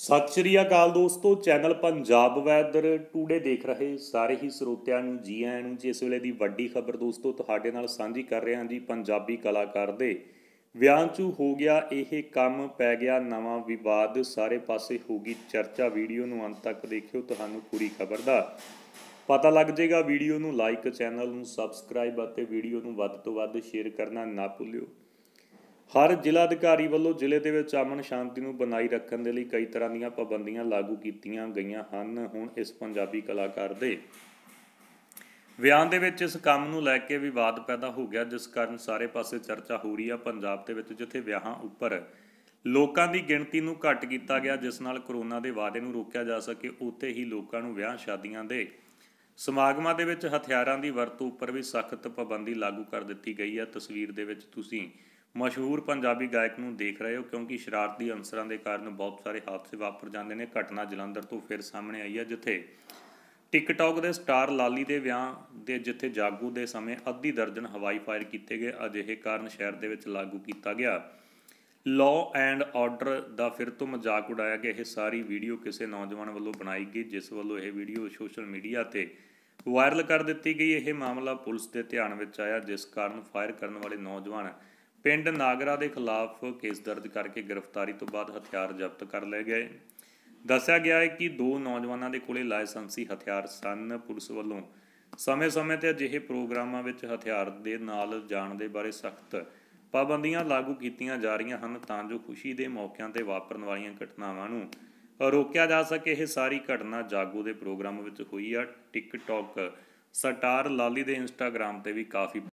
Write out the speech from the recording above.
ਸਤਿ ਸ਼੍ਰੀ ਅਕਾਲ ਦੋਸਤੋ channel Punjab weather today ਦੇਖ ਰਹੇ ਸਾਰੇ ਹੀ ਸਰੋਤਿਆਂ ਨੂੰ ਜੀ ਆਇਆਂ ਨੂੰ ਜੀ ਇਸ ਵੇਲੇ ਦੀ ਵੱਡੀ ਖਬਰ ਦੋਸਤੋ ਤੁਹਾਡੇ ਨਾਲ ਸਾਂਝੀ ਕਰ ਰਹੇ ਹਾਂ ਜੀ ਪੰਜਾਬੀ ਕਲਾਕਾਰ ਦੇ ਵਿਆਹ ਚੂ ਹੋ ਗਿਆ ਇਹ ਕੰਮ ਪੈ ਗਿਆ ਨਵਾਂ ਵਿਵਾਦ ਸਾਰੇ ਪਾਸੇ ਹੋਗੀ ਚਰਚਾ ਵੀਡੀਓ ਨੂੰ ਅੰਤ ਤੱਕ ਦੇਖਿਓ ਤੁਹਾਨੂੰ ਪੂਰੀ ਖਬਰ ਦਾ ਪਤਾ ਲੱਗ ਜਾਏਗਾ ਵੀਡੀਓ ਨੂੰ ਲਾਈਕ ਚੈਨਲ ਨੂੰ ਸਬਸਕ੍ਰਾਈਬ ਅਤੇ ਵੀਡੀਓ ਨੂੰ ਵੱਧ ਤੋਂ ਵੱਧ ਸ਼ੇਅਰ ਕਰਨਾ ਨਾ ਭੁੱਲਿਓ ਹਰ ਜ਼ਿਲ੍ਹਾ ਅਧਿਕਾਰੀ ਵੱਲੋਂ ਜ਼ਿਲ੍ਹੇ ਦੇ ਵਿੱਚ ਅਮਨ ਸ਼ਾਂਤੀ ਨੂੰ ਬਣਾਈ ਰੱਖਣ ਦੇ ਲਈ ਕਈ ਤਰ੍ਹਾਂ ਦੀਆਂ ਪਾਬੰਦੀਆਂ ਲਾਗੂ ਕੀਤੀਆਂ ਗਈਆਂ ਹਨ ਹੁਣ ਇਸ ਪੰਜਾਬੀ ਕਲਾਕਾਰ ਦੇ ਵਿਆਹ ਦੇ ਵਿੱਚ ਇਸ ਕੰਮ ਨੂੰ ਲੈ ਕੇ ਵਿਵਾਦ ਪੈਦਾ ਹੋ ਗਿਆ ਜਿਸ ਕਾਰਨ ਸਾਰੇ ਪਾਸੇ ਚਰਚਾ ਹੋ ਰਹੀ ਆ ਪੰਜਾਬ ਦੇ ਵਿੱਚ ਜਿੱਥੇ ਵਿਆਹਾਂ ਉੱਪਰ ਲੋਕਾਂ ਦੀ ਗਿਣਤੀ ਨੂੰ ਘਟ ਕੀਤਾ ਗਿਆ ਜਿਸ ਨਾਲ ਕਰੋਨਾ ਦੇ ਵਾਅਦੇ ਨੂੰ ਰੋਕਿਆ ਜਾ ਸਕੇ ਉੱਥੇ ਹੀ ਲੋਕਾਂ ਨੂੰ ਵਿਆਹ ਸ਼ਾਦੀਆਂ ਦੇ ਸਮਾਗਮਾਂ ਦੇ ਵਿੱਚ ਹਥਿਆਰਾਂ ਦੀ ਵਰਤੋਂ ਉੱਪਰ ਵੀ ਸਖਤ ਪਾਬੰਦੀ ਲਾਗੂ ਕਰ ਦਿੱਤੀ ਗਈ ਹੈ ਤਸਵੀਰ ਦੇ ਵਿੱਚ ਤੁਸੀਂ ਮਸ਼ਹੂਰ ਪੰਜਾਬੀ ਗਾਇਕ ਨੂੰ ਦੇਖ ਰਹੇ ਹੋ ਕਿਉਂਕਿ ਸ਼ਰਾਰਤੀ ਅੰਸਰਾਂ ਦੇ ਕਾਰਨ ਬਹੁਤ ਸਾਰੇ ਹਾਦਸੇ ਵਾਪਰ ਜਾਂਦੇ ਨੇ ਘਟਨਾ ਜਲੰਧਰ ਤੋਂ ਫਿਰ ਸਾਹਮਣੇ ਆਈ ਹੈ ਜਿੱਥੇ ਟਿਕਟੌਕ ਦੇ ਸਟਾਰ ਲਾਲੀ ਦੇ ਵਿਆਹ ਦੇ ਜਿੱਥੇ ਜਾਗੂ ਦੇ ਸਮੇਂ ਅੱਧੀ ਦਰਜਨ ਹਵਾਈ ਫਾਇਰ ਕੀਤੇ ਗਏ ਅਜਿਹੇ ਕਾਰਨ ਸ਼ਹਿਰ ਦੇ ਵਿੱਚ ਲਾਗੂ ਕੀਤਾ ਗਿਆ ਲਾਅ ਐਂਡ ਆਰਡਰ ਦਾ ਫਿਰ ਤੋਂ ਮਜ਼ਾਕ ਉਡਾਇਆ ਗਿਆ ਇਹ ਸਾਰੀ ਵੀਡੀਓ ਕਿਸੇ ਨੌਜਵਾਨ ਵੱਲੋਂ ਬਣਾਈ ਗਈ ਜਿਸ ਵੱਲੋਂ ਇਹ ਵੀਡੀਓ ਸੋਸ਼ਲ ਮੀਡੀਆ ਤੇ ਵਾਇਰਲ ਕਰ ਦਿੱਤੀ ਗਈ ਇਹ ਮਾਮਲਾ ਪੁਲਿਸ ਦੇ ਧਿਆਨ ਵਿੱਚ ਆਇਆ ਜਿਸ ਕਾਰਨ ਫਾਇਰ ਕਰਨ ਵਾਲੇ ਨੌਜਵਾਨ ਪਿੰਡ ਨਾਗਰਾ ਦੇ ਖਿਲਾਫ ਕੇਸ ਦਰਜ ਕਰਕੇ ਗ੍ਰਿਫਤਾਰੀ ਤੋਂ ਬਾਅਦ ਹਥਿਆਰ ਜ਼ਬਤ ਕਰ ਲਏ ਗਏ ਦੱਸਿਆ ਗਿਆ ਹੈ ਕਿ ਦੋ ਨੌਜਵਾਨਾਂ ਦੇ ਕੋਲੇ ਲਾਇਸੈਂਸੀ ਹਥਿਆਰ ਸਨ ਪੁਲਿਸ ਵੱਲੋਂ ਸਮੇਂ-ਸਮੇਂ ਤੇ ਅਜਿਹੇ ਪ੍ਰੋਗਰਾਮਾਂ ਵਿੱਚ ਹਥਿਆਰ ਦੇ ਨਾਲ ਜਾਣ ਦੇ ਬਾਰੇ ਸਖਤ ਪਾਬੰਦੀਆਂ ਲਾਗੂ ਕੀਤੀਆਂ ਜਾ ਰਹੀਆਂ ਹਨ ਤਾਂ ਜੋ ਖੁਸ਼ੀ ਦੇ ਮੌਕਿਆਂ ਤੇ ਵਾਪਰਨ ਵਾਲੀਆਂ ਘਟਨਾਵਾਂ ਨੂੰ ਰੋਕਿਆ ਜਾ ਸਕੇ ਇਹ ਸਾਰੀ ਘਟਨਾ ਜਾਗੋ ਦੇ ਪ੍ਰੋਗਰਾਮ ਵਿੱਚ ਹੋਈ ਆ ਟਿਕਟੌਕ ਸਟਾਰ ਲਾਲੀ ਦੇ ਇੰਸਟਾਗ੍ਰam ਤੇ ਵੀ ਕਾਫੀ